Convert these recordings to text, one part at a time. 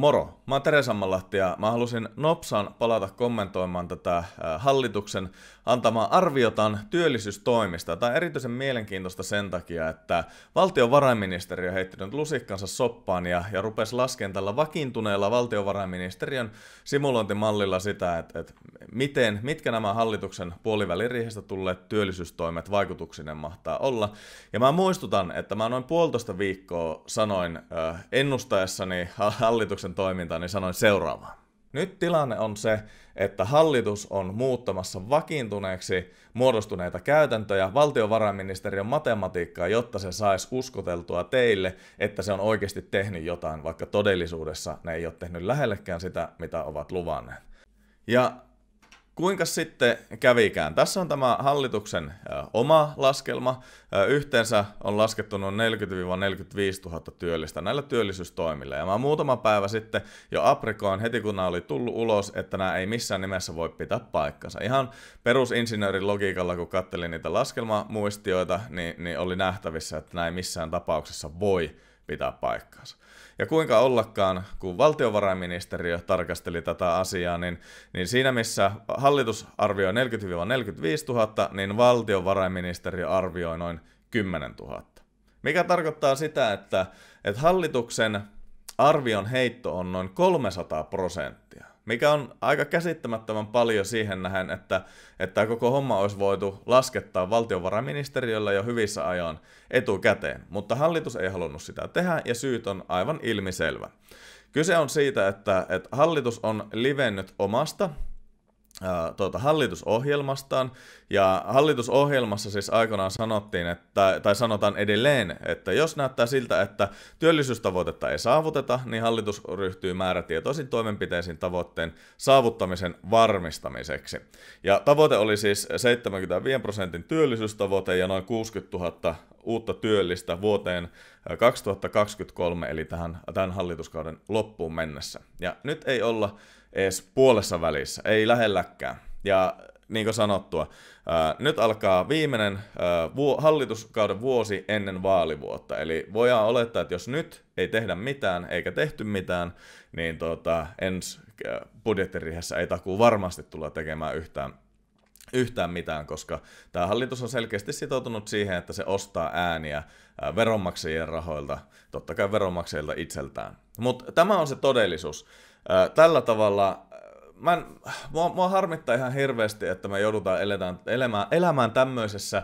Moro, mä oon Teresa Mallahti ja mä halusin nopsaan palata kommentoimaan tätä äh, hallituksen antamaa arviotaan työllisyystoimista. Tämä on erityisen mielenkiintoista sen takia, että valtiovarainministeriö heitti nyt lusikkansa soppaan ja, ja rupesi laskemaan tällä vakiintuneella valtiovarainministeriön simulointimallilla sitä, että, että miten, mitkä nämä hallituksen puoliväliriihestä tulleet työllisyystoimet vaikutuksinen mahtaa olla. Ja mä muistutan, että mä noin puolitoista viikkoa sanoin äh, ennustaessani hallituksen toimintaa, niin sanoin seuraavaa. Nyt tilanne on se, että hallitus on muuttamassa vakiintuneeksi muodostuneita käytäntöjä valtiovarainministeriön matematiikkaa, jotta se saisi uskoteltua teille, että se on oikeasti tehnyt jotain, vaikka todellisuudessa ne ei ole tehnyt lähellekään sitä, mitä ovat luvanneet. Ja Kuinka sitten kävikään? Tässä on tämä hallituksen oma laskelma. Yhteensä on laskettu noin 40-45 000 työllistä näillä työllisyystoimilla. Ja mä muutama päivä sitten jo aprikoin heti kun nämä oli tullut ulos, että nämä ei missään nimessä voi pitää paikkansa. Ihan perusinsinöörin logiikalla, kun kattelin niitä laskelmamuistioita, niin, niin oli nähtävissä, että näin missään tapauksessa voi pitää paikkaansa. Ja kuinka ollakaan, kun valtiovarainministeriö tarkasteli tätä asiaa, niin, niin siinä missä hallitus arvioi 40-45 000, niin valtiovarainministeriö arvioi noin 10 000. Mikä tarkoittaa sitä, että, että hallituksen arvion heitto on noin 300 prosenttia mikä on aika käsittämättömän paljon siihen nähen, että, että koko homma olisi voitu laskettaa valtiovarainministeriöllä jo hyvissä ajoin etukäteen, mutta hallitus ei halunnut sitä tehdä ja syyt on aivan ilmiselvä. Kyse on siitä, että, että hallitus on livennyt omasta tuota, hallitusohjelmastaan. Ja hallitusohjelmassa siis aikanaan sanottiin, että, tai sanotaan edelleen, että jos näyttää siltä, että työllisyystavoitetta ei saavuteta, niin hallitus ryhtyy määrätietoisiin toimenpiteisiin tavoitteen saavuttamisen varmistamiseksi. Ja tavoite oli siis 75 prosentin työllisyystavoite ja noin 60 000 uutta työllistä vuoteen 2023, äh, eli tähän, tämän hallituskauden loppuun mennessä. Ja nyt ei olla edes puolessa välissä, ei lähelläkään. Ja niin kuin sanottua, ää, äh, nyt alkaa viimeinen ää, äh, hallituskauden vuosi ennen vaalivuotta. Eli voidaan olettaa, että jos nyt ei tehdä mitään eikä tehty mitään, niin tota, ensi budjettirihessä ei takuu varmasti tulla tekemään yhtään yhtään mitään, koska tämä hallitus on selkeästi sitoutunut siihen, että se ostaa ääniä veronmaksajien rahoilta, totta kai veronmaksajilta itseltään. Mutta tämä on se todellisuus. Tällä tavalla mä en, mua, mua harmittaa ihan hirveästi, että me joudutaan eletään, elämään, elämään tämmöisessä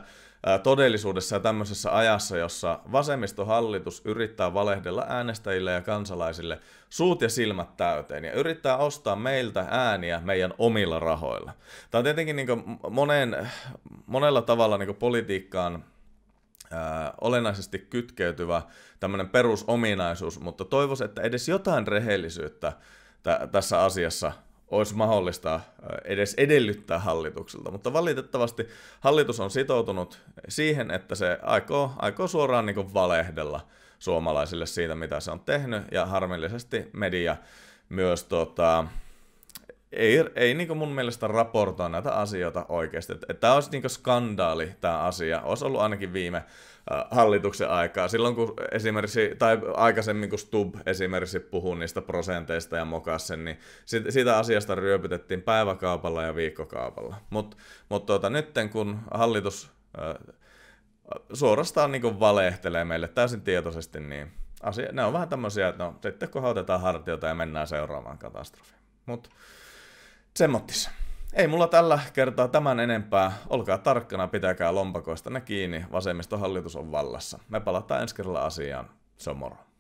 todellisuudessa ja tämmöisessä ajassa, jossa vasemmistohallitus yrittää valehdella äänestäjille ja kansalaisille suut ja silmät täyteen ja yrittää ostaa meiltä ääniä meidän omilla rahoilla. Tämä on tietenkin niin monen, monella tavalla niin politiikkaan Ää, olennaisesti kytkeytyvä tämmöinen perusominaisuus, mutta toivoisin, että edes jotain rehellisyyttä tässä asiassa olisi mahdollista äh, edes edellyttää hallitukselta, mutta valitettavasti hallitus on sitoutunut siihen, että se aikoo, aikoo suoraan niin valehdella suomalaisille siitä, mitä se on tehnyt, ja harmillisesti media myös tota, ei, ei niinku mun mielestä raportoi näitä asioita oikeasti. Tämä olisi niin skandaali tämä asia. Olisi ollut ainakin viime äh, hallituksen aikaa. Silloin kun esimerkiksi, tai aikaisemmin kun Stub esimerkiksi puhui niistä prosenteista ja mokasi sen, niin siitä asiasta ryöpytettiin päiväkaupalla ja viikkokaupalla. Mutta mut tuota, nyt kun hallitus äh, suorastaan niin valehtelee meille täysin tietoisesti, niin asia, ne on vähän tämmöisiä, että no sitten kohautetaan hartiota ja mennään seuraavaan katastrofiin. Mutta Semmottis. Ei mulla tällä kertaa tämän enempää. Olkaa tarkkana, pitäkää lompakoista ne kiinni. Vasemmistohallitus on vallassa. Me palataan ensi kerralla asiaan. Se on moro.